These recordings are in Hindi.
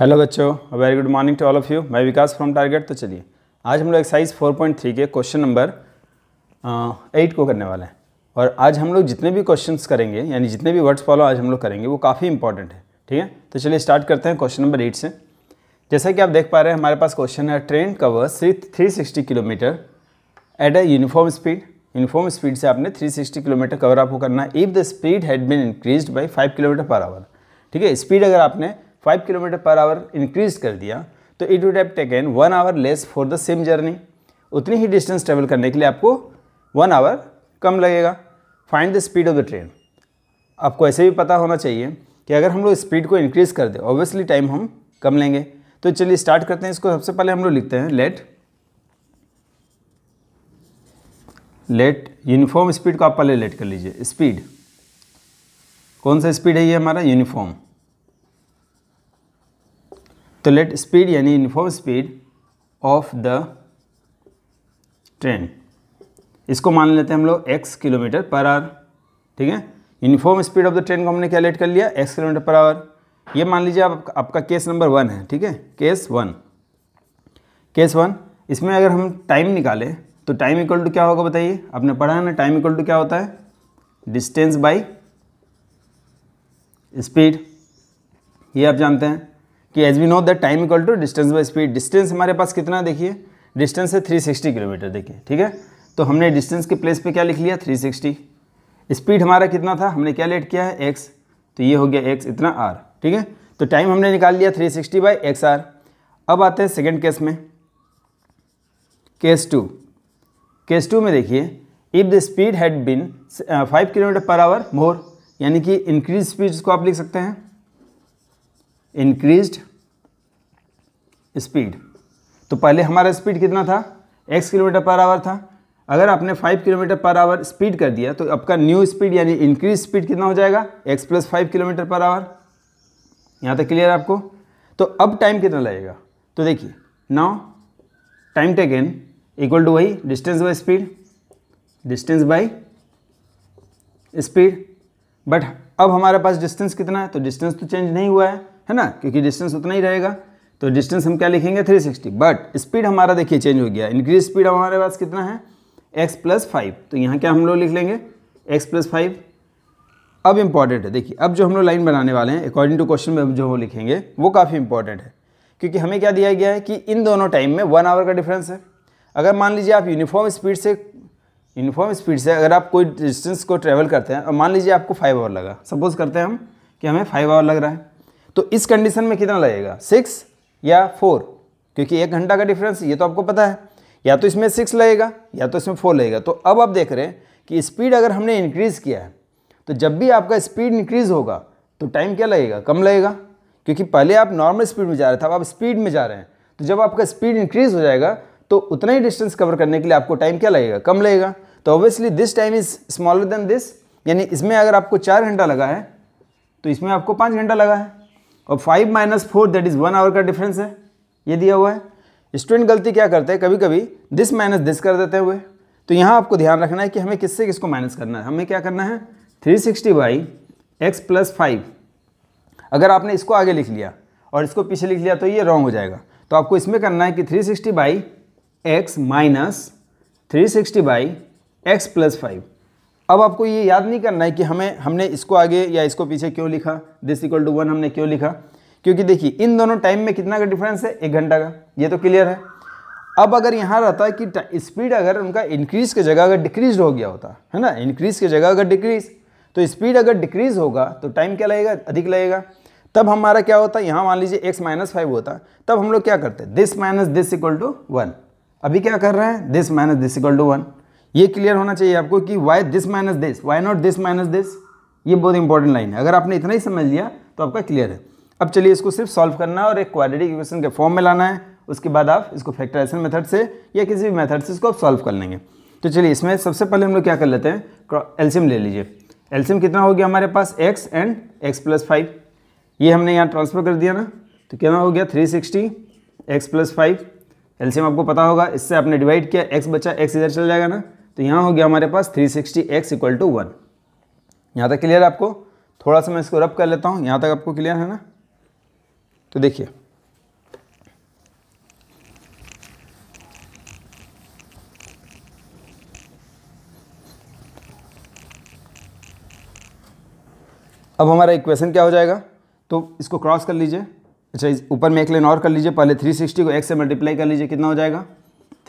हेलो बच्चों very good morning to all of you मैं विकास फ्रॉम टारगेट तो चलिए आज हम लोग एक्सरसाइज 4.3 के क्वेश्चन नंबर एट को करने वाले हैं और आज हम लोग जितने भी क्वेश्चंस करेंगे यानी जितने भी वर्ड्स फॉलो आज हम लोग करेंगे वो काफ़ी इंपॉर्टेंट है ठीक है तो चलिए स्टार्ट करते हैं क्वेश्चन नंबर एट से जैसा कि आप देख पा रहे हैं हमारे पास क्वेश्चन है train cover three sixty kilometre at a uniform speed uniform speed से आपने थ्री किलोमीटर कवर आपको करना है if the speed had been increase by five kilometre per hour ठीक है स्पीड अगर आपने five kilometre per hour increase कर दिया तो it would have taken one hour less for the same journey उतनी ही डिस्टेंस ट्रेवल करने के लिए आपको वन आवर कम लगेगा find the speed of the train आपको ऐसे भी पता होना चाहिए कि अगर हम लोग स्पीड को इंक्रीज़ कर दें ऑब्वियसली टाइम हम कम लेंगे तो चलिए स्टार्ट करते हैं इसको सबसे पहले हम लोग लिखते हैं लेट लेट यूनिफॉर्म स्पीड को आप पहले लेट कर लीजिए स्पीड कौन सा स्पीड है ये हमारा यूनिफॉर्म तो लेट स्पीड यानी uniform speed of the train इसको मान लेते हैं हम लोग x किलोमीटर पर आवर ठीक है uniform speed of the train को हमने क्या लेट कर लिया x किलोमीटर पर आवर ये मान लीजिए आप आपका केस नंबर वन है ठीक है केस वन केस वन इसमें अगर हम टाइम निकालें तो टाइम इक्वल टू क्या होगा बताइए आपने पढ़ा है ना टाइम इक्वल टू क्या होता है डिस्टेंस बाई स्पीड ये आप जानते हैं कि as we know that time equal to distance by speed distance हमारे पास कितना देखिए डिस्टेंस है 360 किलोमीटर देखिए ठीक है तो हमने डिस्टेंस के प्लेस पे क्या लिख लिया 360 स्पीड हमारा कितना था हमने क्या लेट किया है एक्स तो ये हो गया एक्स इतना आर ठीक है तो टाइम हमने निकाल लिया 360 सिक्सटी बाई एक्स आर अब आते हैं सेकेंड केस में केस टू केस टू में देखिए if the speed had been five kilometre per hour more यानी कि इंक्रीज स्पीड को आप लिख सकते हैं इंक्रीज स्पीड तो पहले हमारा स्पीड कितना था एक्स किलोमीटर पर आवर था अगर आपने 5 किलोमीटर पर आवर स्पीड कर दिया तो आपका न्यू स्पीड यानी इंक्रीज स्पीड कितना हो जाएगा x plus five kilometre per hour यहाँ तक क्लियर आपको तो अब टाइम कितना लगेगा तो देखिए now time taken equal to वही distance by speed distance by speed but अब हमारे पास डिस्टेंस कितना है तो डिस्टेंस तो चेंज नहीं हुआ है है ना क्योंकि डिस्टेंस उतना ही रहेगा तो डिस्टेंस हम क्या लिखेंगे 360 बट स्पीड हमारा देखिए चेंज हो गया इंक्रीज स्पीड हमारे पास कितना है एक्स प्लस फाइव तो यहाँ क्या हम लोग लिख लेंगे एक्स प्लस फाइव अब इम्पॉर्टेंट है देखिए अब जो हम लोग लाइन बनाने वाले हैं अकॉर्डिंग टू क्वेश्चन में जो वो लिखेंगे वो काफ़ी इंपॉर्टेंट है क्योंकि हमें क्या दिया गया है कि इन दोनों टाइम में वन आवर का डिफरेंस है अगर मान लीजिए आप यूनिफॉर्म स्पीड से यूनिफॉर्म स्पीड से अगर आप कोई डिस्टेंस को ट्रेवल करते हैं और मान लीजिए आपको फाइव आवर लगा सपोज़ करते हैं हम कि हमें फाइव आवर लग रहा है तो इस कंडीशन में कितना लगेगा सिक्स या फोर क्योंकि एक घंटा का डिफरेंस ये तो आपको पता है या तो इसमें सिक्स लगेगा या तो इसमें फोर लगेगा तो अब आप देख रहे हैं कि स्पीड अगर हमने इंक्रीज़ किया है तो जब भी आपका स्पीड इंक्रीज़ होगा तो टाइम क्या लगेगा कम लगेगा क्योंकि पहले आप नॉर्मल स्पीड में जा रहे थे अब आप स्पीड में जा रहे हैं तो जब आपका स्पीड इंक्रीज़ हो जाएगा तो उतना ही डिस्टेंस कवर करने के लिए आपको टाइम क्या लगेगा कम लगेगा तो obviously this time is smaller than this यानी इसमें अगर आपको चार घंटा लगा है तो इसमें आपको पाँच घंटा लगा है और five minus four that is one hour का डिफरेंस है ये दिया हुआ है स्टूडेंट गलती क्या करते हैं कभी कभी दिस माइनस दिस कर देते हुए तो यहाँ आपको ध्यान रखना है कि हमें किससे किसको माइनस करना है हमें क्या करना है three sixty by x plus five अगर आपने इसको आगे लिख लिया और इसको पीछे लिख लिया तो ये रॉन्ग हो जाएगा तो आपको इसमें करना है कि three sixty by x minus three sixty by x plus five अब आपको ये याद नहीं करना है कि हमें हमने इसको आगे या इसको पीछे क्यों लिखा दिस इक्वल टू वन हमने क्यों लिखा क्योंकि देखिए इन दोनों टाइम में कितना का डिफरेंस है एक घंटा का ये तो क्लियर है अब अगर यहाँ रहता है कि स्पीड अगर उनका इंक्रीज़ की जगह अगर डिक्रीज हो गया होता है ना इंक्रीज़ की जगह अगर डिक्रीज़ तो स्पीड अगर डिक्रीज़ होगा तो टाइम क्या लगेगा अधिक लगेगा तब हमारा क्या होता यहाँ मान लीजिए एक्स माइनस फाइव होता तब हम लोग क्या करते this minus this equal to one अभी क्या कर रहे हैं this minus this equal to one ये क्लियर होना चाहिए आपको कि why this minus this why not this minus this ये बहुत इंपॉर्टेंट लाइन है अगर आपने इतना ही समझ लिया तो आपका क्लियर है अब चलिए इसको सिर्फ सॉल्व करना है और एक क्वाड्रेटिक इक्वेशन के फॉर्म में लाना है उसके बाद आप इसको फैक्टराइजेशन मेथड से या किसी भी मेथड से इसको आप सॉल्व कर लेंगे तो चलिए इसमें सबसे पहले हम लोग क्या कर लेते हैं एल्सियम ले लीजिए एल्सियम कितना हो गया हमारे पास x and x plus five ये हमने यहाँ ट्रांसफर कर दिया ना तो कितना हो गया three sixty x plus five LCM आपको पता होगा इससे आपने डिवाइड किया एक्स बचा एक्स इधर चल जाएगा ना तो यहाँ हो गया हमारे पास three sixty x equal to one यहाँ तक क्लियर आपको थोड़ा सा मैं इसको रब कर लेता हूँ यहाँ तक आपको क्लियर है ना तो देखिए अब हमारा इक्वेशन क्या हो जाएगा तो इसको क्रॉस कर लीजिए अच्छा ऊपर में एक लाइन और कर लीजिए पहले 360 को x से मल्टीप्लाई कर लीजिए कितना हो जाएगा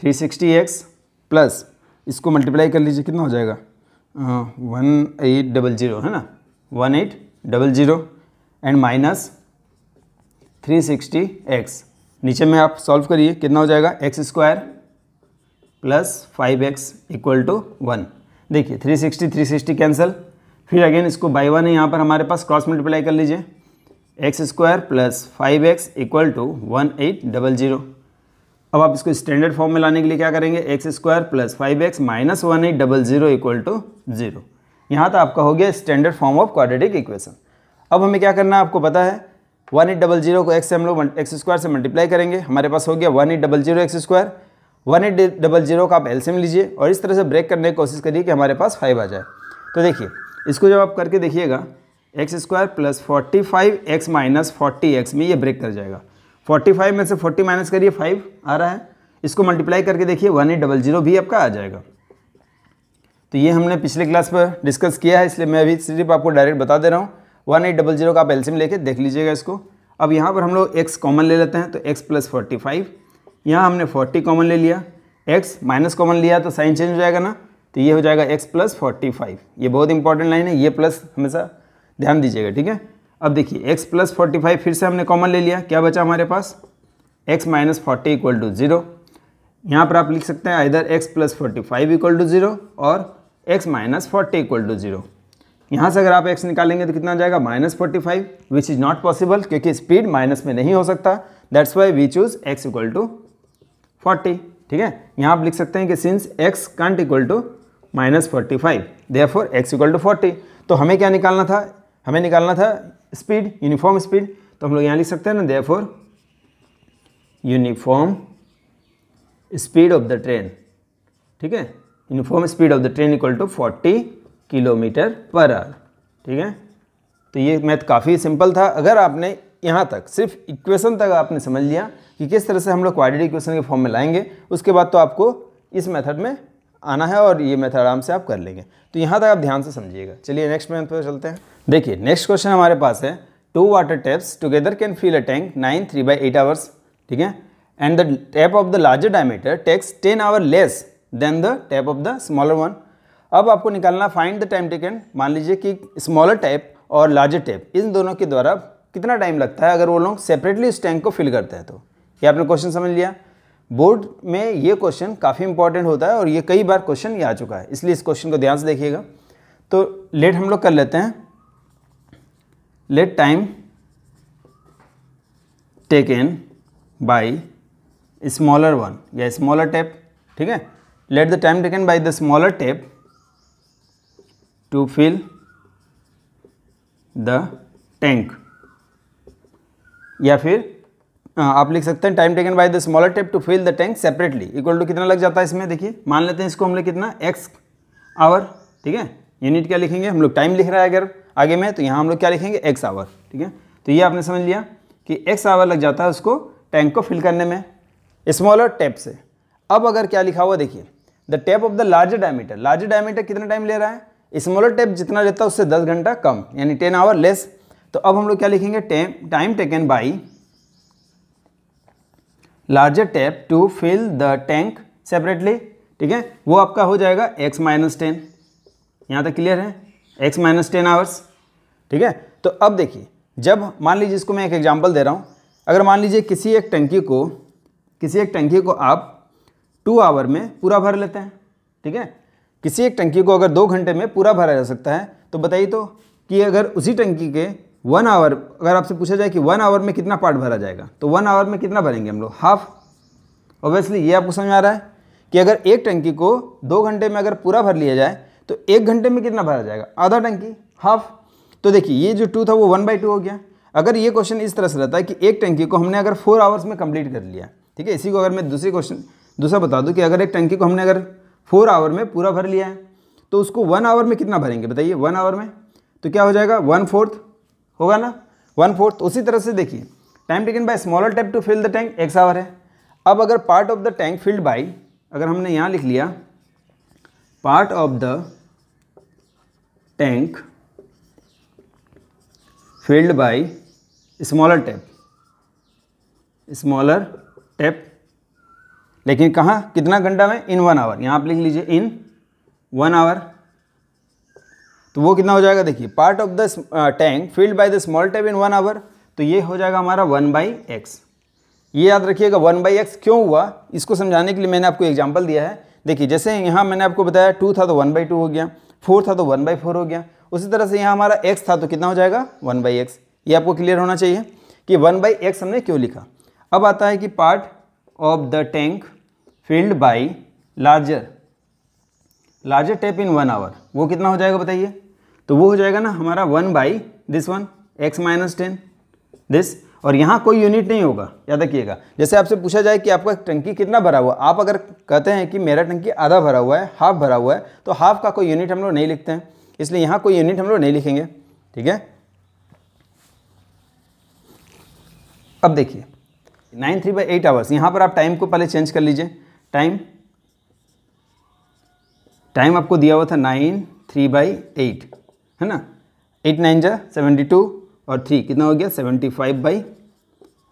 360x सिक्सटी एक्स प्लस इसको मल्टीप्लाई कर लीजिए कितना हो जाएगा वन एट डबल ज़ीरो है ना one eight double zero and minus three sixty x नीचे में आप सॉल्व करिए कितना हो जाएगा x square plus five x equal to one देखिए three sixty three sixty cancel फिर अगेन इसको बाई वन है यहाँ पर हमारे पास क्रॉस मल्टीप्लाई कर लीजिए x square plus five x equal to one eight double zero अब आप इसको स्टैंडर्ड फॉर्म में लाने के लिए क्या करेंगे x square plus five x minus one eight double zero equal to zero यहाँ तो आपका हो गया standard form of quadratic equation अब हमें क्या करना है आपको पता है वन एट डबल जीरो को एक्स से हम लोग एक्स स्क्वायर से मल्टीप्लाई करेंगे हमारे पास हो गया one eight double zero x square one eight double zero का आप एल्सियम लीजिए और इस तरह से ब्रेक करने की कोशिश करिए कि हमारे पास फाइव आ जाए तो देखिए इसको जब आप करके देखिएगा x square plus forty five x minus forty x में ये ब्रेक कर जाएगा फोर्टी फाइव में से फोर्टी माइनस करिए फाइव आ रहा है इसको मल्टीप्लाई करके देखिए वन एट डबल जीरो भी आपका आ जाएगा तो ये हमने पिछले क्लास पर डिस्कस किया है इसलिए मैं अभी सिर्फ आपको डायरेक्ट बता दे रहा हूँ वन एट डबल जीरो का आप एल्सियम लेके देख लीजिएगा इसको अब यहाँ पर हम लोग एक्स कॉमन ले लेते हैं तो एक्स प्लस फोर्टी फाइव यहाँ हमने फोर्टी कॉमन ले लिया एक्स माइनस कॉमन लिया तो साइन चेंज हो जाएगा ना तो ये हो जाएगा एक्स प्लस फोर्टी फाइव ये बहुत इंपॉर्टेंट लाइन है ये प्लस हमेशा ध्यान दीजिएगा ठीक है अब देखिए एक्स प्लस फोर्टी फाइव फिर से हमने कॉमन ले लिया क्या बचा हमारे पास x minus forty equal to zero यहाँ पर आप लिख सकते हैं इधर x plus forty five equal to zero और x minus forty equal to zero यहाँ से अगर आप एक्स निकालेंगे तो कितना जाएगा minus forty five which is not possible क्योंकि स्पीड माइनस में नहीं हो सकता that's why we choose x equal to forty ठीक है यहाँ आप लिख सकते हैं कि since x can't equal to minus forty five therefore x equal to forty तो हमें क्या निकालना था हमें निकालना था स्पीड यूनिफॉर्म स्पीड तो हम लोग यहाँ लिख सकते हैं ना therefore uniform speed of the train ठीक है uniform speed of the train equal to forty kilometre per hour ठीक है तो ये मैथ काफ़ी सिंपल था अगर आपने यहाँ तक सिर्फ इक्वेशन तक आपने समझ लिया कि किस तरह से हम लोग क्वाड्रेटिक इक्वेशन के फॉर्म में लाएंगे उसके बाद तो आपको इस मेथड में आना है और ये मेथड आराम से आप कर लेंगे तो यहाँ तक आप ध्यान से समझिएगा चलिए नेक्स्ट मैथ पर चलते हैं देखिए नेक्स्ट क्वेश्चन हमारे पास है two water taps together can fill a tank nine three by eight hours ठीक है and the tap of the larger diameter takes ten hour less than the tap of the smaller one अब आपको निकालना फाइंड द टाइम टेकन मान लीजिए कि स्मॉलर टैप और लार्जर टैप इन दोनों के द्वारा कितना टाइम लगता है अगर वो लोग सेपरेटली इस टैंक को फिल करते हैं तो ये आपने क्वेश्चन समझ लिया बोर्ड में ये क्वेश्चन काफ़ी इंपॉर्टेंट होता है और ये कई बार क्वेश्चन ये आ चुका है इसलिए इस क्वेश्चन को ध्यान से देखिएगा तो लेट हम लोग कर लेते हैं let time taken by smaller one या स्मॉलर टेप ठीक है let the time taken by the smaller tap to fill the tank या फिर हाँ, आप लिख सकते हैं time taken by the smaller tap to fill the tank separately equal to कितना लग जाता है इसमें देखिए मान लेते हैं इसको हम लोग कितना एक्स आवर ठीक है यूनिट क्या लिखेंगे हम लोग टाइम लिख रहा है अगर आगे में तो यहाँ हम लोग क्या लिखेंगे एक्स आवर ठीक है तो ये आपने समझ लिया कि एक्स आवर लग जाता है उसको टैंक को फिल करने में स्मॉलर टैप से अब अगर क्या लिखा हुआ देखिए the tap of the larger diameter larger diameter कितना टाइम ले रहा है स्मॉलर टैप जितना लेता है उससे दस घंटा कम यानी टेन आवर लेस तो अब हम लोग क्या लिखेंगे time taken by larger tap to fill the tank separately ठीक है वो आपका हो जाएगा एक्स माइनस टेन यहाँ तक क्लियर है एक्स माइनस टेन आवर्स ठीक है तो अब देखिए जब मान लीजिए इसको मैं एक एग्जाम्पल दे रहा हूँ अगर मान लीजिए किसी एक टंकी को किसी एक टंकी को आप टू आवर में पूरा भर लेते हैं ठीक है किसी एक टंकी को अगर दो घंटे में पूरा भरा जा सकता है तो बताइए तो कि अगर उसी टंकी के वन आवर अगर आपसे पूछा जाए कि वन आवर में कितना पार्ट भरा जाएगा तो वन आवर में कितना भरेंगे हम लोग हाफ ऑब्वियसली ये आपको समझ आ रहा है कि अगर एक टंकी को दो घंटे में अगर पूरा भर लिया जाए तो एक घंटे में कितना भरा जाएगा आधा टंकी हाफ तो देखिए ये जो टू था वो वन बाई टू हो गया अगर ये क्वेश्चन इस तरह से रहता है कि एक टंकी को हमने अगर फोर आवर्स में कंप्लीट कर लिया ठीक है इसी को अगर मैं दूसरी क्वेश्चन दूसरा बता दूँ कि अगर एक टंकी को हमने अगर फोर आवर में पूरा भर लिया है तो उसको वन आवर में कितना भरेंगे बताइए वन आवर में तो क्या हो जाएगा वन फोर्थ होगा ना वन फोर्थ उसी तरह से देखिए time taken by smaller tap to fill the tank x hour है अब अगर part of the tank filled by अगर हमने यहाँ लिख लिया part of the tank filled by smaller tap smaller tap लेकिन कहाँ कितना घंटा में इन वन आवर यहाँ आप लिख लीजिए इन वन आवर तो वो कितना हो जाएगा देखिए part of the tank filled by the small tap in one hour तो ये हो जाएगा हमारा वन बाई एक्स ये याद रखिएगा वन बाई एक्स क्यों हुआ इसको समझाने के लिए मैंने आपको एग्जाम्पल दिया है देखिए जैसे यहाँ मैंने आपको बताया टू था तो वन बाई टू हो गया फोर था तो वन बाई फोर हो गया उसी तरह से यहाँ हमारा एक्स था तो कितना हो जाएगा वन बाई एक्स ये आपको क्लियर होना चाहिए कि वन बाई एक्स हमने क्यों लिखा अब आता है कि part of the tank filled by larger larger tap in one hour वो कितना हो जाएगा बताइए तो वो हो जाएगा ना हमारा one by this one x minus ten this और यहाँ कोई यूनिट नहीं होगा याद रखिएगा जैसे आपसे पूछा जाए कि आपका टंकी कितना भरा हुआ आप अगर कहते हैं कि मेरा टंकी आधा भरा हुआ है हाफ भरा हुआ है तो हाफ का कोई यूनिट हम लोग नहीं लिखते हैं इसलिए यहाँ कोई यूनिट हम लोग नहीं लिखेंगे ठीक है अब देखिए nine three by eight hours यहाँ पर आप टाइम को पहले चेंज कर लीजिए टाइम टाइम आपको दिया हुआ था नाइन थ्री बाई एट है ना एट नाइन जा सेवेंटी टू और थ्री कितना हो गया seventy five by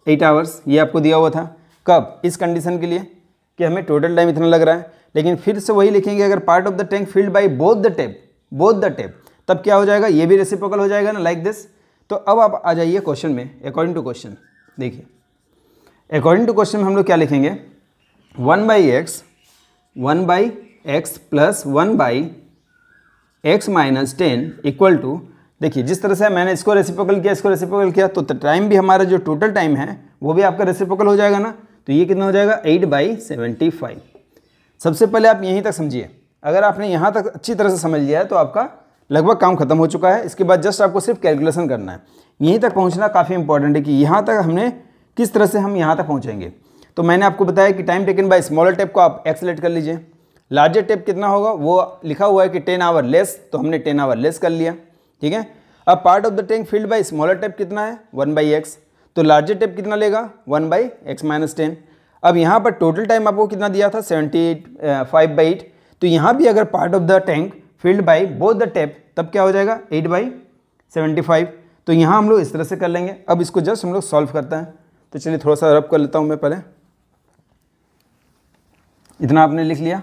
eight hours ये आपको दिया हुआ था कब इस कंडीशन के लिए कि हमें टोटल टाइम इतना लग रहा है लेकिन फिर से वही लिखेंगे अगर part of the tank filled by both the tap both the tap तब क्या हो जाएगा ये भी रेसिप्रोकल हो जाएगा ना लाइक दिस तो अब आप आ जाइए क्वेश्चन में अकॉर्डिंग टू क्वेश्चन देखिए अकॉर्डिंग टू क्वेश्चन में हम लोग क्या लिखेंगे one by x one by x plus one by x minus ten equal to देखिए जिस तरह से मैंने इसको रेसिप्रोकल किया इसको रेसिप्रोकल किया तो टाइम भी हमारा जो टोटल टाइम है वो भी आपका रेसिप्रोकल हो जाएगा ना तो ये कितना हो जाएगा एट बाई सेवेंटी फाइव सबसे पहले आप यहीं तक समझिए अगर आपने यहाँ तक अच्छी तरह से समझ लिया है तो आपका लगभग काम खत्म हो चुका है इसके बाद जस्ट आपको सिर्फ कैलकुलेशन करना है यहीं तक पहुँचना काफ़ी इंपॉर्टेंट है कि यहाँ तक हमने किस तरह से हम यहाँ तक पहुँचेंगे तो मैंने आपको बताया कि time taken by smaller tap को आप एक्सलेट कर लीजिए लार्जर टेप कितना होगा वो लिखा हुआ है कि टेन आवर लेस तो हमने टेन आवर लेस कर लिया ठीक है अब part of the tank filled by smaller tap कितना है वन बाई एक्स तो लार्जर टेप कितना लेगा one by x minus ten अब यहाँ पर टोटल टाइम आपको कितना दिया था seventy eight five by eight तो यहाँ भी अगर part of the tank filled by both the tap तब क्या हो जाएगा एट बाई सेवेंटी फाइव तो यहाँ हम लोग इस तरह से कर लेंगे अब इसको जस्ट हम लोग सॉल्व करते हैं तो चलिए थोड़ा सा रब कर लेता हूँ मैं पहले इतना आपने लिख लिया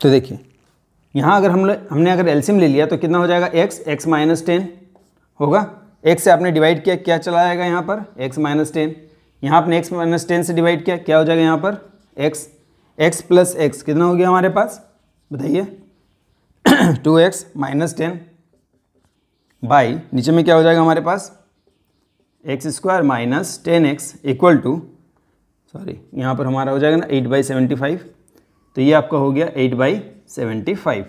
तो देखिए यहाँ अगर हम हमने अगर एल्सियम ले लिया तो कितना हो जाएगा एक्स एक्स माइनस टेन होगा एक्स से आपने डिवाइड किया क्या चला आएगा यहाँ पर एक्स माइनस टेन यहाँ आपने एक्स माइनस टेन से डिवाइड किया क्या हो जाएगा यहाँ पर एक्स एक्स प्लस एक्स कितना हो गया हमारे पास बताइए two x minus ten by नीचे में क्या हो जाएगा हमारे पास x square minus ten x equal to sorry यहाँ पर हमारा हो जाएगा ना एट बाई सेवेंटी फाइव तो ये आपका हो गया एट बाई सेवेंटी फाइव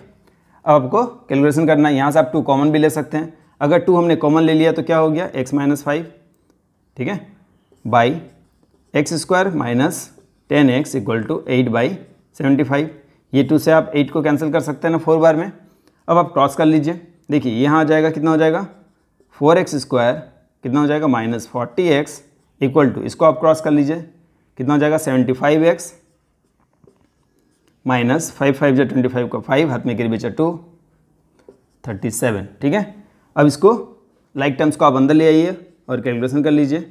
अब आपको कैलकुलेशन करना है यहाँ से आप टू कॉमन भी ले सकते हैं अगर टू हमने कॉमन ले लिया तो क्या हो गया एक्स माइनस फाइव ठीक है by x square minus ten x equal to eight by seventy five ये टू से आप एट को कैंसिल कर सकते हैं ना फोर बार में अब आप क्रॉस कर लीजिए देखिए यहाँ आ जाएगा कितना हो जाएगा फोर एक्स स्क्वायर कितना हो जाएगा minus forty x equal to इसको आप क्रॉस कर लीजिए कितना हो जाएगा seventy five x minus five five जो ट्वेंटी फाइव का फाइव हाथ में करीब बेचा टू थर्टी सेवन ठीक है अब इसको लाइक like टर्म्स को आप अंदर ले आइए और कैलकुलेशन कर लीजिए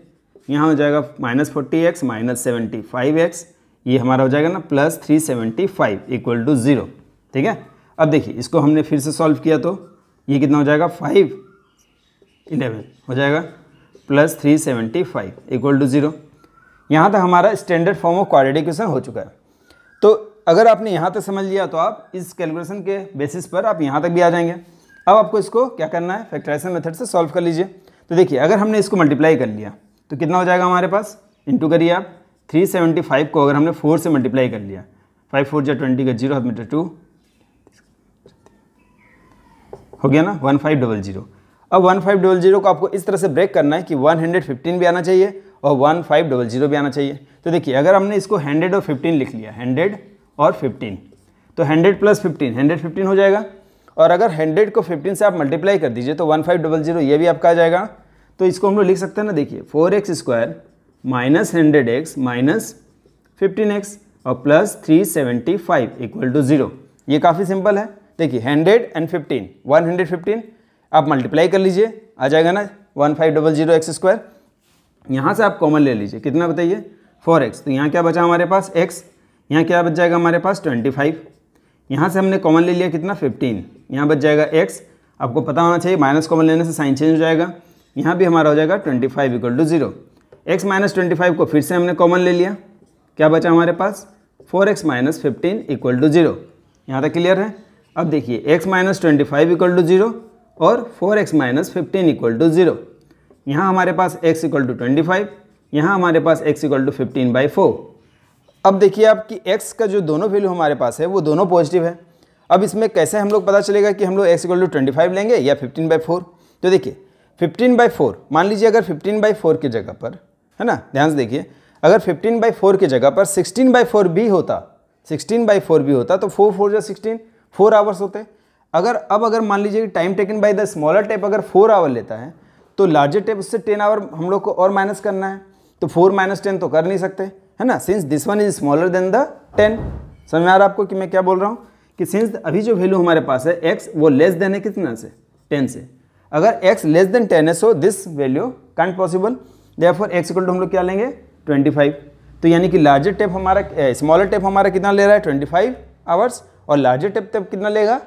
यहाँ हो जाएगा minus forty x minus seventy five x ये हमारा हो जाएगा ना plus three seventy five equal to zero ठीक है अब देखिए इसको हमने फिर से सॉल्व किया तो ये कितना हो जाएगा फाइव इलेवन हो जाएगा plus three seventy five equal to zero यहाँ तक हमारा standard form of quadratic equation हो चुका है तो अगर आपने यहाँ तक समझ लिया तो आप इस कैलकुलेशन के बेसिस पर आप यहाँ तक भी आ जाएंगे अब आपको इसको क्या करना है फैक्ट्राइजन मेथड से सॉल्व कर लीजिए तो देखिए अगर हमने इसको मल्टीप्लाई कर लिया तो कितना हो जाएगा हमारे पास इंटू करिए आप 375 को अगर हमने 4 से मल्टीप्लाई कर लिया 5 फोर जो ट्वेंटी का जीरो हाथ मीटर टू हो गया ना वन फाइव डबल जीरो अब वन फाइव डबल जीरो को आपको इस तरह से ब्रेक करना है कि वन हंड्रेड फिफ्टीन भी आना चाहिए और वन फाइव डबल जीरो भी आना चाहिए तो देखिए अगर हमने इसको हंड्रेड और फिफ्टीन लिख लिया हंड्रेड और 15 तो 100 प्लस 15 115 हो जाएगा और अगर 100 को 15 से आप मल्टीप्लाई कर दीजिए तो 1500 ये भी आपका आ जाएगा तो इसको हम लोग लिख सकते हैं ना देखिए four x square minus hundred x minus fifteen x और plus three seventy five equal to zero ये काफ़ी सिंपल है देखिए hundred and fifteen one hundred fifteen आप मल्टीप्लाई कर लीजिए आ जाएगा ना one five double zero x square यहाँ से आप कॉमन ले लीजिए कितना बताइए फोर एक्स तो यहाँ क्या बचा हमारे पास एक्स यहाँ क्या बच जाएगा हमारे पास ट्वेंटी फाइव यहाँ से हमने कॉमन ले लिया कितना फिफ्टीन यहाँ बच जाएगा एक्स आपको पता होना चाहिए माइनस कॉमन लेने से साइन चेंज हो जाएगा यहाँ भी हमारा हो जाएगा twenty five equal to zero x minus twenty five को फिर से हमने कॉमन ले लिया क्या बचा हमारे पास four x minus fifteen equal to zero यहाँ तक क्लियर है अब देखिए x minus twenty five equal to zero और four x minus fifteen equal to zero यहाँ हमारे पास x equal to twenty five यहाँ हमारे पास x equal to fifteen by four अब देखिए आप कि एक्स का जो दोनों वैल्यू हमारे पास है वो दोनों पॉजिटिव है अब इसमें कैसे हम लोग पता चलेगा कि हम लोग x equal to twenty five लेंगे या फिफ्टीन बाई फोर तो देखिए फिफ्टीन बाई फोर मान लीजिए अगर फिफ्टीन बाई फोर की जगह पर है ना ध्यान से देखिए अगर फिफ्टीन बाई फोर की जगह पर सिक्सटीन बाई फोर भी होता सिक्सटीन बाई फोर भी होता तो फोर फोर या सिक्सटीन फोर आवर्स होते अगर अब अगर मान लीजिए कि time taken by the smaller tap अगर फोर आवर लेता है तो लार्जर टेप उससे टेन आवर हम लोग को और माइनस करना है तो फोर माइनस टेन तो कर नहीं सकते है ना since this one is smaller than the ten समझ में आ रहा आपको कि मैं क्या बोल रहा हूँ कि सिंस अभी जो वैल्यू हमारे पास है एक्स वो लेस देन है कितना से टेन से अगर एक्स लेस देन टेन है so this value can't possible for x equal to हम लोग क्या लेंगे ट्वेंटी फाइव तो यानी कि लार्जर टेप हमारा स्मॉलर eh, टेप हमारा कितना ले रहा है ट्वेंटी फाइव आवर्स और लार्जर टेप तब कितना लेगा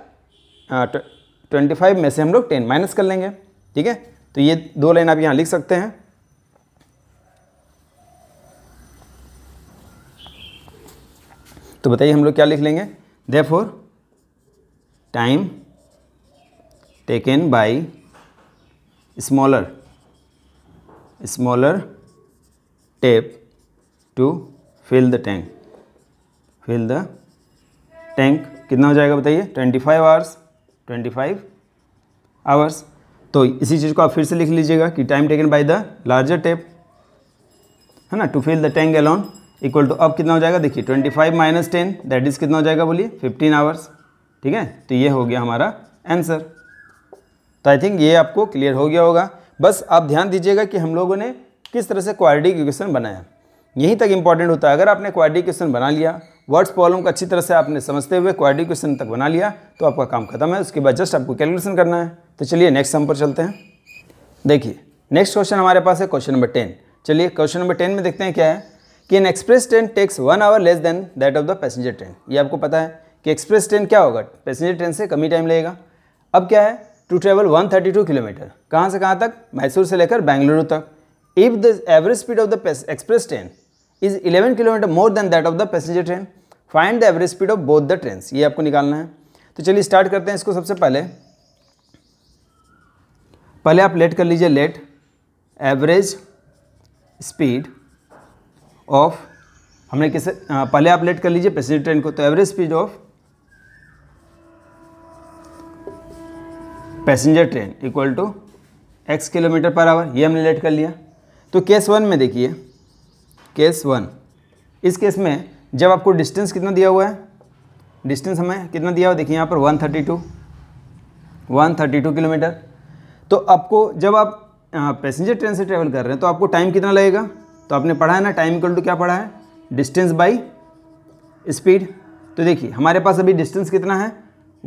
ट्वेंटी हाँ, फाइव में से हम लोग टेन माइनस कर लेंगे ठीक है तो ये दो लाइन आप यहाँ लिख सकते हैं तो बताइए हम लोग क्या लिख लेंगे दे for time taken by smaller smaller tap to fill the tank fill the tank कितना हो जाएगा बताइए twenty five hours twenty five hours तो इसी चीज़ को आप फिर से लिख लीजिएगा कि time taken by the larger tap है ना to fill the tank alone equal to अब कितना हो जाएगा देखिए twenty five minus ten that is कितना हो जाएगा बोलिए फिफ्टीन आवर्स ठीक है तो ये हो गया हमारा आंसर तो आई थिंक ये आपको क्लियर हो गया होगा बस आप ध्यान दीजिएगा कि हम लोगों ने किस तरह से क्वाड्रिक इक्वेशन बनाया यहीं तक इंपॉर्टेंट होता है अगर आपने क्वाड्रिक इक्वेशन बना लिया वर्ड्स प्रॉब्लम को अच्छी तरह से आपने समझते हुए क्वाड्रिक इक्वेशन तक बना लिया तो आपका काम खत्म है उसके बाद जस्ट आपको कैलकुलेशन करना है तो चलिए नेक्स्ट सम पर चलते हैं देखिए नेक्स्ट क्वेश्चन हमारे पास है क्वेश्चन नंबर टेन चलिए क्वेश्चन नंबर टेन में देखते हैं क्या है कि an express train takes one hour less than that of the passenger train ये आपको पता है कि एक्सप्रेस ट्रेन क्या होगा पैसेंजर ट्रेन से कम ही टाइम लगेगा अब क्या है टू ट्रेवल 132 किलोमीटर कहाँ से कहाँ तक मैसूर से लेकर बेंगलुरु तक if the average speed of the express train is 11 kilometre more than that of the passenger train find the average speed of both the train ये आपको निकालना है तो चलिए स्टार्ट करते हैं इसको सबसे पहले पहले आप लेट कर लीजिए लेट एवरेज स्पीड ऑफ हमने किसे पहले आप लेट कर लीजिए पैसेंजर ट्रेन को तो average speed of passenger train equal to x kilometre per hour ये हमने लेट कर लिया तो केस वन में देखिए केस वन इस केस में जब आपको डिस्टेंस कितना दिया हुआ है डिस्टेंस हमें कितना दिया हुआ देखिए यहाँ पर 132 132 किलोमीटर तो आपको जब आप पैसेंजर ट्रेन से ट्रेवल कर रहे हैं तो आपको टाइम कितना लगेगा तो आपने पढ़ा है ना टाइम इक्वल टू क्या पढ़ा है डिस्टेंस बाई स्पीड तो देखिए हमारे पास अभी डिस्टेंस कितना है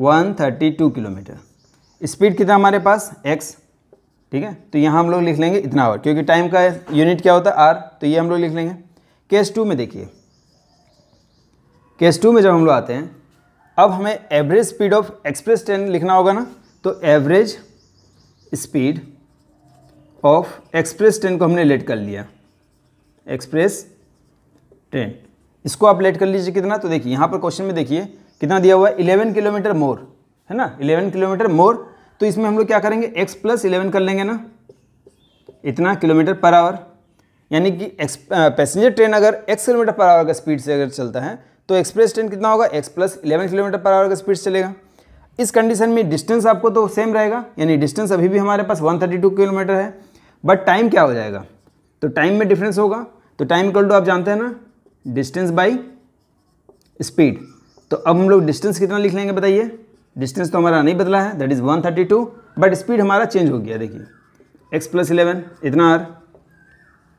132 किलोमीटर स्पीड कितना हमारे पास x ठीक है तो यहाँ हम लोग लिख लेंगे इतना आवर क्योंकि टाइम का यूनिट क्या होता है आर तो ये हम लोग लिख लेंगे केस टू में देखिए केस टू में जब हम लोग आते हैं अब हमें average speed of express train लिखना होगा ना तो average speed of express train को हमने लेट कर लिया एक्सप्रेस ट्रेन इसको आप लेट कर लीजिए कितना तो देखिए यहाँ पर क्वेश्चन में देखिए कितना दिया हुआ है इलेवन किलोमीटर मोर है ना इलेवन किलोमीटर मोर तो इसमें हम लोग क्या करेंगे एक्स प्लस इलेवन कर लेंगे ना इतना किलोमीटर पर आवर यानी कि पैसेंजर ट्रेन अगर एक्स किलोमीटर पर आवर का स्पीड से अगर चलता है तो एक्सप्रेस ट्रेन कितना होगा x plus eleven kilometre per hour का स्पीड चलेगा इस कंडीशन में डिस्टेंस आपको तो सेम रहेगा यानी डिस्टेंस अभी भी हमारे पास 132 किलोमीटर है बट टाइम क्या हो जाएगा तो टाइम में डिफरेंस होगा तो टाइम इक्वल टू आप जानते हैं ना डिस्टेंस बाई स्पीड तो अब हम लोग डिस्टेंस कितना लिख लेंगे बताइए डिस्टेंस तो हमारा नहीं बदला है दैट इज़ 132 बट स्पीड हमारा चेंज हो गया देखिए एक्स प्लस इलेवन इतना आर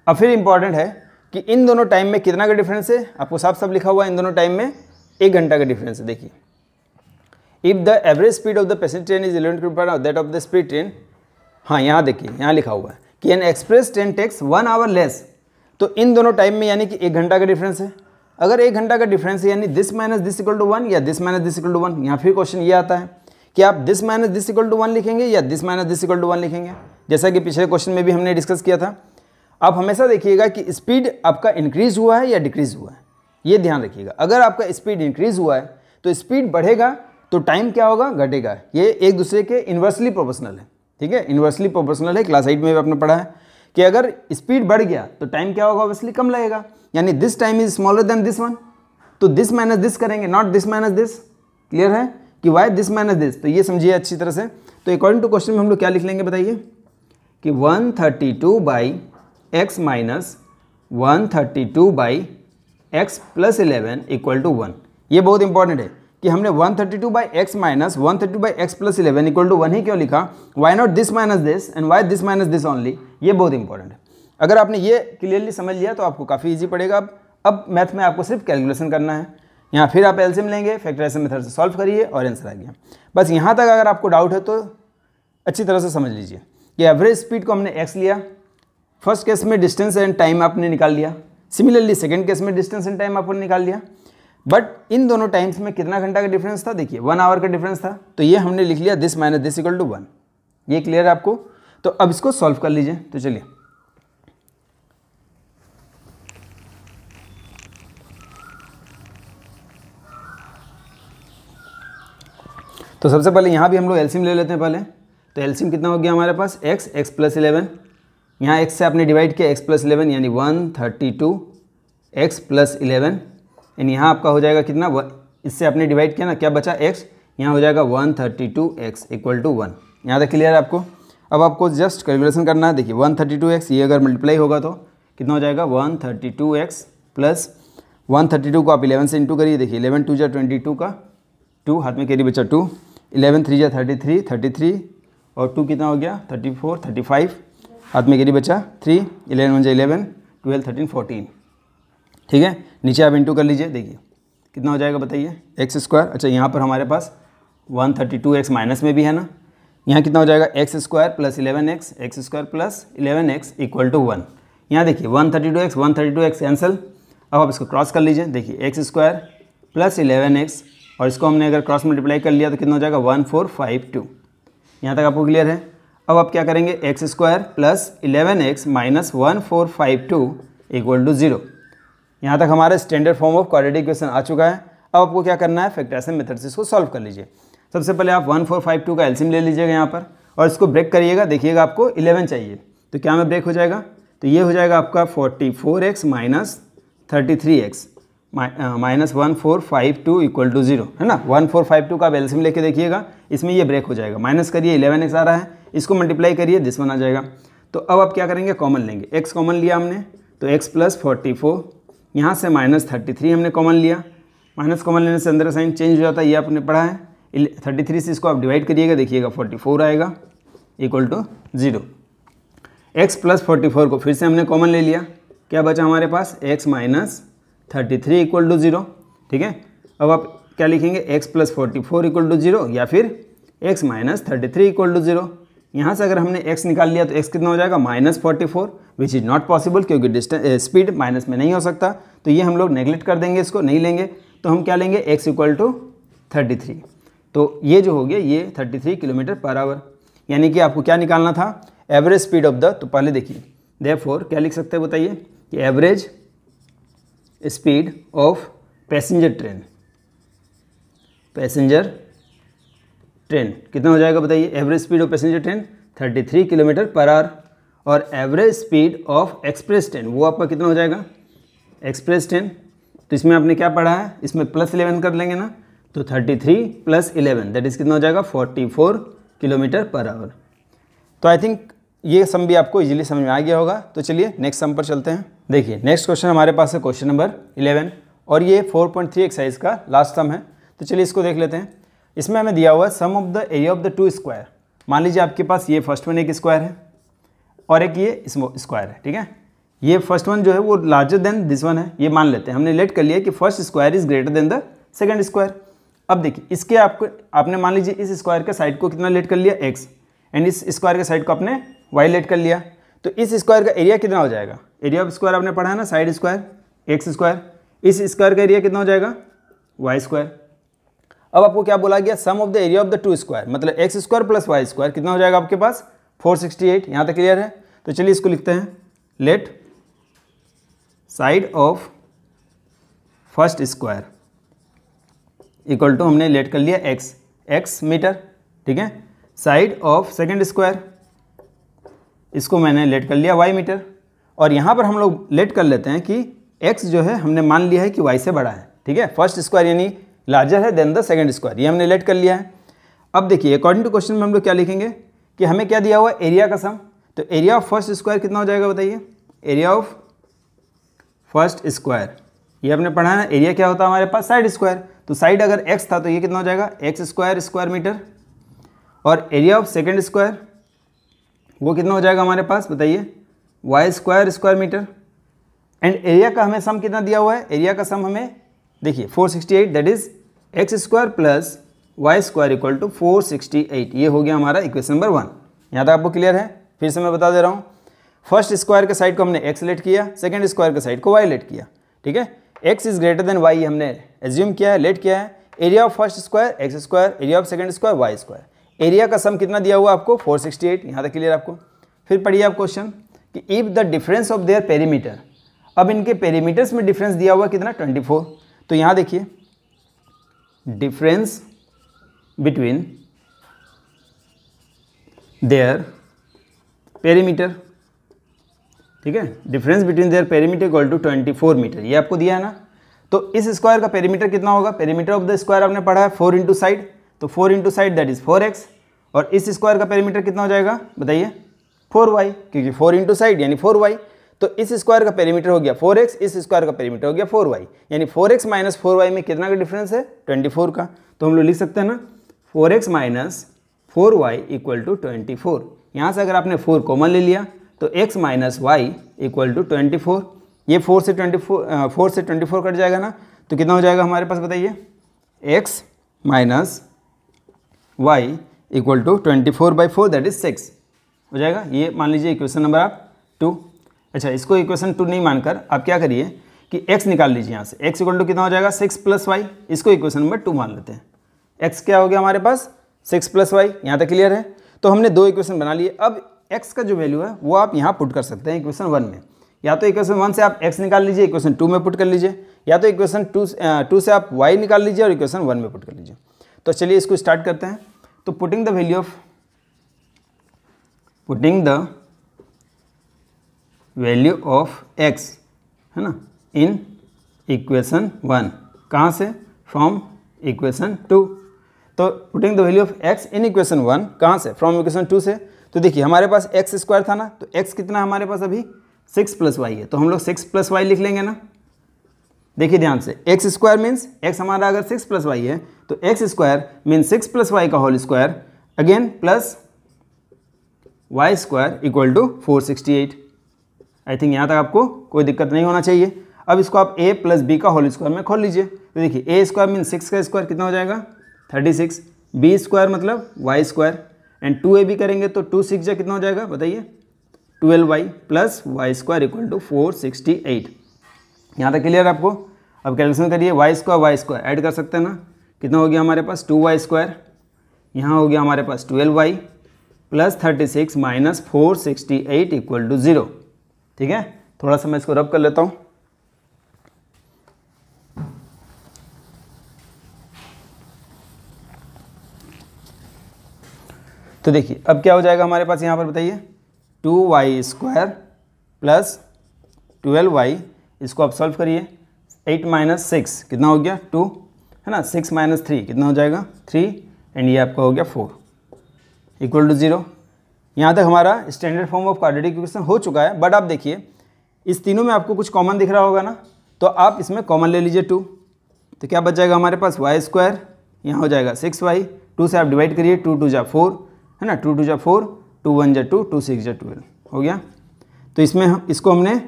अब फिर इंपॉर्टेंट है कि इन दोनों टाइम में कितना का डिफरेंस है आपको साफ साफ लिखा हुआ है इन दोनों टाइम में एक घंटा का डिफरेंस है देखिए if the average speed of the passenger train is eleven kilometre that of the speed train हाँ यहाँ देखिए यहाँ लिखा हुआ है कि an express train takes one hour less तो इन दोनों टाइम में यानी कि एक घंटा का डिफरेंस है अगर एक घंटा का डिफरेंस है यानी this minus this equal to one या this minus this equal to one यहाँ फिर क्वेश्चन ये आता है कि आप this minus this equal to one लिखेंगे या this minus this equal to one लिखेंगे जैसा कि पिछले क्वेश्चन में भी हमने डिस्कस किया था आप हमेशा देखिएगा कि स्पीड आपका इंक्रीज हुआ है या डिक्रीज हुआ है ये ध्यान रखिएगा अगर आपका स्पीड इंक्रीज हुआ है तो स्पीड बढ़ेगा तो टाइम क्या होगा घटेगा ये एक दूसरे के इन्वर्सली प्रोपोर्शनल है ठीक है इन्वर्सली प्रोपोर्शनल है क्लास एट में भी आपने पढ़ा है कि अगर स्पीड बढ़ गया तो टाइम क्या होगा ऑब्वियसली कम लगेगा यानी this time is smaller than this one तो दिस माइनस दिस करेंगे not this minus this clear है कि वाई दिस माइनस दिस तो ये समझिए अच्छी तरह से तो अकॉर्डिंग टू क्वेश्चन में हम लोग क्या लिख लेंगे बताइए कि 132 thirty two by x minus one thirty two by x plus eleven equal to one ये बहुत इंपॉर्टेंट है कि हमने 132 thirty two by x minus one thirty two by x plus eleven equal to one ही क्यों लिखा why not this minus this and why this minus this only ये बहुत इंपॉर्टेंट है अगर आपने ये क्लियरली समझ लिया तो आपको काफ़ी ईजी पड़ेगा अब अब मैथ में आपको सिर्फ कैलकुलेशन करना है यहाँ फिर आप एल्सियम लेंगे फैक्टराइजेशन मेथड से सॉल्व करिए और आंसर आ गया बस यहाँ तक अगर आपको डाउट है तो अच्छी तरह से समझ लीजिए कि एवरेज स्पीड को हमने एक्स लिया फर्स्ट केस में डिस्टेंस एंड टाइम आपने निकाल लिया सिमिलरली सेकेंड केस में डिस्टेंस एंड टाइम आपने निकाल लिया बट इन दोनों टाइम्स में कितना घंटा का डिफरेंस था देखिए वन आवर का डिफरेंस था तो ये हमने लिख लिया this minus this equal to one ये क्लियर है आपको तो अब इसको सॉल्व कर लीजिए तो चलिए तो सबसे पहले यहाँ भी हम लोग एल्सियम ले लेते हैं पहले तो एल्सियम कितना हो गया हमारे पास x x प्लस इलेवन यहाँ एक्स से आपने डिवाइड किया x प्लस इलेवन यानी one thirty two x plus eleven यानी यहाँ आपका हो जाएगा कितना वन इससे आपने डिवाइड किया ना क्या बचा एक्स यहाँ हो जाएगा one thirty two x equal to one यहाँ तक क्लियर है आपको अब आपको जस्ट कैलकुलेशन करना है देखिए वन थर्टी टू एक्स ये अगर मल्टीप्लाई होगा तो कितना हो जाएगा one thirty two x plus one thirty two को आप इलेवन से इंटू करिए देखिए इलेवन टू जो ट्वेंटी टू का टू हाथ में कैरी बचा टू इलेवन थ्री जो थर्टी थ्री थर्टी थ्री और टू कितना हो गया थर्टी फोर थर्टी फाइव हाथ में कैरी बचा थ्री इलेवन वन जो इलेवन ट्वेल्व थर्टीन फोर्टीन ठीक है नीचे आप इंटू कर लीजिए देखिए कितना हो जाएगा बताइए एक्स स्क्वायर अच्छा यहाँ पर हमारे पास one thirty two x minus में भी है ना यहाँ कितना हो जाएगा x square plus eleven x x square plus eleven x equal to one यहाँ देखिए one thirty two x one thirty two x cancel अब आप इसको क्रॉस कर लीजिए देखिए x square plus eleven x और इसको हमने अगर क्रॉस मल्टीप्लाई कर लिया तो कितना हो जाएगा वन फोर फाइव टू यहाँ तक आपको क्लियर है अब आप क्या करेंगे x square plus eleven x minus one four five two equal to zero यहाँ तक हमारे standard form of quadratic equation आ चुका है अब आपको क्या करना है फैक्टराइजेशन मेथड से इसको सॉल्व कर लीजिए सबसे पहले आप वन फोर फाइव टू का एल्सियम ले लीजिएगा यहाँ पर और इसको ब्रेक करिएगा देखिएगा आपको इलेवन चाहिए तो क्या में ब्रेक हो जाएगा तो ये हो जाएगा आपका forty four x minus thirty three x minus one four five two equal to zero है ना वन फोर फाइव टू का आप एल्सियम लेके देखिएगा इसमें ये ब्रेक हो जाएगा माइनस करिए इलेवन एक्स आ रहा है इसको मल्टीप्लाई करिए दिस वन आ जाएगा तो अब आप क्या करेंगे कॉमन लेंगे एक्स कॉमन लिया हमने तो एक्स प्लस फोर्टी फोर यहाँ से माइनस थर्टी थ्री हमने कॉमन लिया माइनस कॉमन लेने से अंदर साइन चेंज हो जाता है ये आपने पढ़ा है थर्टी थ्री से इसको आप डिवाइड करिएगा देखिएगा फोर्टी फोर आएगा equal to zero x plus forty four को फिर से हमने कॉमन ले लिया क्या बचा हमारे पास x minus thirty three equal to zero ठीक है अब आप क्या लिखेंगे x plus forty four equal to zero या फिर x minus thirty three equal to zero यहाँ से अगर हमने एक्स निकाल लिया तो एक्स कितना हो जाएगा minus forty four which is not possible क्योंकि डिस्टेंस स्पीड eh, माइनस में नहीं हो सकता तो ये हम लोग नेग्लेक्ट कर देंगे इसको नहीं लेंगे तो हम क्या लेंगे x equal to thirty three तो ये जो हो गया ये thirty three kilometre per hour यानी कि आपको क्या निकालना था एवरेज स्पीड ऑफ द तो पहले देखिए फोर क्या लिख सकते हैं बताइए कि average speed of passenger train passenger train कितना हो जाएगा बताइए average speed of passenger train 33 kilometre per hour और average speed of express train वो आपका कितना हो जाएगा एक्सप्रेस ट्रेन तो इसमें आपने क्या पढ़ा है इसमें प्लस इलेवन कर लेंगे ना तो 33 प्लस इलेवन दैट इज़ कितना हो जाएगा 44 किलोमीटर पर आवर तो आई थिंक ये सम भी आपको इजीली समझ में आ गया होगा तो चलिए नेक्स्ट सम पर चलते हैं देखिए नेक्स्ट क्वेश्चन हमारे पास है क्वेश्चन नंबर इलेवन और ये थ्री एक्सरसाइज का लास्ट सम है तो चलिए इसको देख लेते हैं इसमें हमें दिया हुआ है sum of the area of the two square मान लीजिए आपके पास ये फर्स्ट वन एक स्क्वायर है और एक ये स्क्वायर है ठीक है ये फर्स्ट वन जो है वो लार्जर देन दिस वन है ये मान लेते हैं हमने लेट कर लिया कि first square is greater than the second square अब देखिए इसके आपको आपने मान लीजिए इस स्क्वायर के साइड को कितना लेट कर लिया एक्स एंड इस स्क्वायर के साइड को आपने वाई लेट कर लिया तो इस स्क्वायर का एरिया कितना हो जाएगा एरिया ऑफ स्क्वायर आपने पढ़ा है ना साइड स्क्वायर एक्स स्क्वायर इस स्क्वायर का एरिया कितना हो जाएगा वाई स्क्वायर अब आपको क्या बोला गया sum of the area of the two square मतलब x square plus y square कितना हो जाएगा आपके पास 468 यहाँ तक क्लियर है तो चलिए इसको लिखते हैं let side of first square equal to हमने लेट कर लिया एक्स एक्स मीटर ठीक है साइड ऑफ सेकेंड स्क्वायर इसको मैंने लेट कर लिया वाई मीटर और यहाँ पर हम लोग लेट कर लेते हैं कि एक्स जो है हमने मान लिया है कि वाई से बड़ा है ठीक है फर्स्ट स्क्वायर यानी लार्जर है देन द सेकेंड स्क्वायर ये हमने लेट कर लिया है अब देखिए अकॉर्डिंग टू क्वेश्चन में हम लोग क्या लिखेंगे कि हमें क्या दिया हुआ एरिया का सम तो एरिया ऑफ फर्स्ट स्क्वायर कितना हो जाएगा बताइए एरिया ऑफ फर्स्ट स्क्वायर ये हमने पढ़ा है एरिया क्या होता है हमारे पास साइड स्क्वायर तो साइड अगर एक्स था तो ये कितना हो जाएगा एक्स स्क्वायर स्क्वायर मीटर और एरिया ऑफ सेकेंड स्क्वायर वो कितना हो जाएगा हमारे पास बताइए y square square metre and area का हमें सम कितना दिया हुआ है एरिया का सम हमें देखिए 468 that is x square plus y square equal to four ये हो गया हमारा इक्वेशन नंबर वन यहाँ तक आपको क्लियर है फिर से मैं बता दे रहा हूँ फर्स्ट स्क्वायर के साइड को हमने एक्स लेट किया सेकेंड स्क्वायर के साइड को वाई लेट किया ठीक है x is greater than y हमने एज्यूम किया है लेट किया है area of first square x square area of second square y square area का सम कितना दिया हुआ आपको 468 सिक्सटी एट यहाँ तक क्लियर आपको फिर पढ़िए आप क्वेश्चन कि if the difference of their perimeter अब इनके पेरीमीटर्स में डिफरेंस दिया हुआ कितना 24 तो यहाँ देखिए डिफरेंस बिटवीन देयर पेरीमीटर ठीक है difference between their perimeter equal to twenty four metre ये आपको दिया है ना तो इस स्क्वायर का पेरीमीटर कितना होगा पेरीमीटर ऑफ द स्क्वायर आपने पढ़ा है फोर इंटू साइड तो four into side that is four x और इस स्क्वायर का पेरीमीटर कितना हो जाएगा बताइए फोर वाई क्योंकि फोर इंटू साइड यानी फोर वाई तो इस स्क्वायर का पेरीमीटर हो गया फोर एक्स इस स्क्वायर का पेरीमीटर हो गया फोर वाई यानी four x minus four y में कितना का डिफरेंस है ट्वेंटी फोर का तो हम लोग लिख सकते हैं ना four x minus four y equal to twenty four यहाँ से अगर आपने फोर कॉमन ले लिया तो x minus y equal to twenty four ये फोर से ट्वेंटी फोर फोर से ट्वेंटी फोर कट जाएगा ना तो कितना हो जाएगा हमारे पास बताइए x minus y equal to twenty four by four that is six हो जाएगा ये मान लीजिए इक्वेशन नंबर आप टू अच्छा इसको इक्वेशन टू नहीं मानकर आप क्या करिए कि एक्स निकाल लीजिए यहाँ से एक्स इक्वल टू कितना हो जाएगा सिक्स प्लस वाई इसको इक्वेशन नंबर टू मान लेते हैं एक्स क्या हो गया हमारे पास सिक्स प्लस वाई यहाँ तक क्लियर है तो हमने दो इक्वेशन बना लिए अब एक्स का जो वैल्यू है वो आप यहाँ पुट कर सकते हैं इक्वेशन वन में या तो इक्वेशन वन से आप एक्स निकाल लीजिए इक्वेशन टू में पुट कर लीजिए या तो इक्वेशन टू टू से आप वाई निकाल लीजिए और इक्वेशन वन में पुट कर लीजिए तो चलिए इसको स्टार्ट करते हैं तो putting the value of putting the value of x है ना इन इक्वेशन वन कहाँ से फ्रॉम इक्वेशन टू तो putting the value of x in equation one कहाँ से फ्रॉम इक्वेशन टू से तो देखिए हमारे पास एक्स स्क्वायर था ना तो एक्स कितना हमारे पास अभी सिक्स प्लस वाई है तो हम लोग सिक्स प्लस वाई लिख लेंगे ना देखिए ध्यान से एक्स स्क्वायर मीन्स एक्स हमारा अगर सिक्स प्लस वाई है तो x square means six plus y का whole square again plus y square equal to four sixty eight I think यहाँ तक आपको कोई दिक्कत नहीं होना चाहिए अब इसको आप ए प्लस बी का होल स्क्वायर में खोल लीजिए तो देखिए ए स्क्वायर मीन सिक्स का स्क्वायर कितना हो जाएगा थर्टी सिक्स बी स्क्वायर मतलब y square and two a b करेंगे तो टू सिक्स जा कितना हो जाएगा बताइए twelve y plus y square equal to four sixty eight यहाँ तक क्लियर आपको अब कैलकुलेशन करिए y square y square add कर सकते हैं ना कितना हो गया हमारे पास टू वाई स्क्वायर यहाँ हो गया हमारे पास twelve y plus thirty six minus four sixty eight equal to zero ठीक है थोड़ा सा मैं इसको रब कर लेता हूँ तो देखिए अब क्या हो जाएगा हमारे पास यहाँ पर बताइए two y square plus twelve y इसको आप सॉल्व करिए एट माइनस सिक्स कितना हो गया टू है ना सिक्स माइनस थ्री कितना हो जाएगा थ्री एंड ये आपका हो गया फोर इक्वल टू ज़ीरो यहाँ तक हमारा standard form of quadratic equation हो चुका है बट आप देखिए इस तीनों में आपको कुछ कॉमन दिख रहा होगा ना तो आप इसमें कॉमन ले लीजिए टू तो क्या बच जाएगा हमारे पास वाई स्क्वायर यहाँ हो जाएगा सिक्स वाई टू से आप डिवाइड करिए टू टू जा फोर है ना टू टू जा फोर टू वन जा टू टू सिक्स जा ट्वेल्व हो गया तो इसमें हम इसको हमने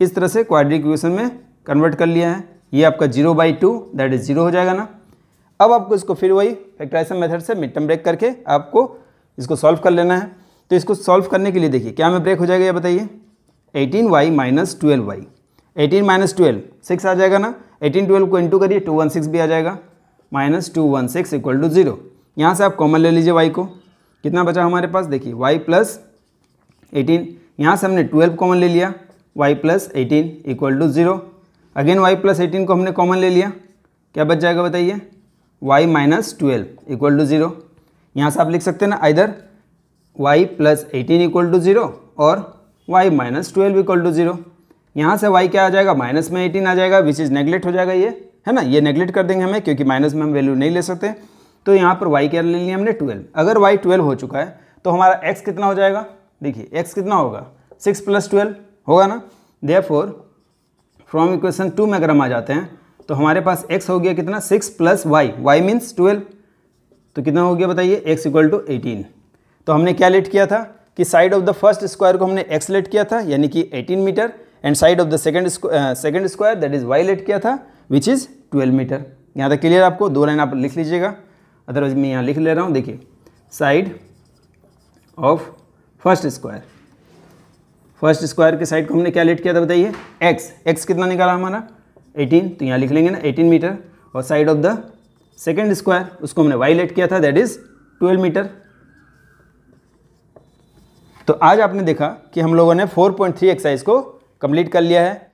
इस तरह से क्वाड्रिक इक्वेशन में कन्वर्ट कर लिया है ये आपका zero by two that is zero हो जाएगा ना अब आपको इसको फिर वही फैक्ट्राइसन मेथड से मिड टर्म ब्रेक करके आपको इसको सॉल्व कर लेना है तो इसको सॉल्व करने के लिए देखिए क्या में ब्रेक हो जाएगा ये बताइए eighteen y minus twelve y eighteen minus twelve six आ जाएगा ना एटीन ट्वेल्व को इंटू करिए टू वन सिक्स भी आ जाएगा minus two one six equal to zero यहाँ से आप कॉमन ले लीजिए वाई को कितना बचा हमारे पास देखिए वाई प्लस एटीन यहाँ से हमने ट्वेल्व कॉमन ले लिया y plus eighteen equal to zero again y plus eighteen को हमने कॉमन ले लिया क्या बच जाएगा बताइए y minus twelve equal to zero यहाँ से आप लिख सकते हैं ना इधर y plus eighteen equal to zero और y minus twelve equal to zero यहाँ से y क्या आ जाएगा माइनस में एटीन आ जाएगा विच इज़ नेगलेक्ट हो जाएगा ये है ना ये नेगलेक्ट कर देंगे हमें क्योंकि माइनस में हम वैल्यू नहीं ले सकते तो यहाँ पर y क्या ले लिया हमने ट्वेल्व अगर y ट्वेल्व हो चुका है तो हमारा x कितना हो जाएगा देखिए x कितना होगा सिक्स प्लस ट्वेल्व होगा ना they four from equation two में अगर हम आ जाते हैं तो हमारे पास x हो गया कितना six plus y y means twelve तो कितना हो गया बताइए x इक्वल टू एटीन तो हमने क्या लेट किया था कि side of the first square को हमने एक्स लेट किया था यानी कि 18 metre and side of the second second square that is y let किया था विच इज़ 12 मीटर यहाँ तक क्लियर आपको दो लाइन आप लिख लीजिएगा अदरवाइज मैं यहाँ लिख ले रहा हूँ देखिए side of first square first square के साइड को हमने क्या लेट किया था बताइए एक्स एक्स कितना निकाला हमारा 18 तो यहाँ लिख लेंगे ना 18 मीटर और side of the second square उसको हमने वाई लेट किया था दैट इज़ 12 मीटर तो आज आपने देखा कि हम लोगों ने 4.3 एक्सरसाइज को कंप्लीट कर लिया है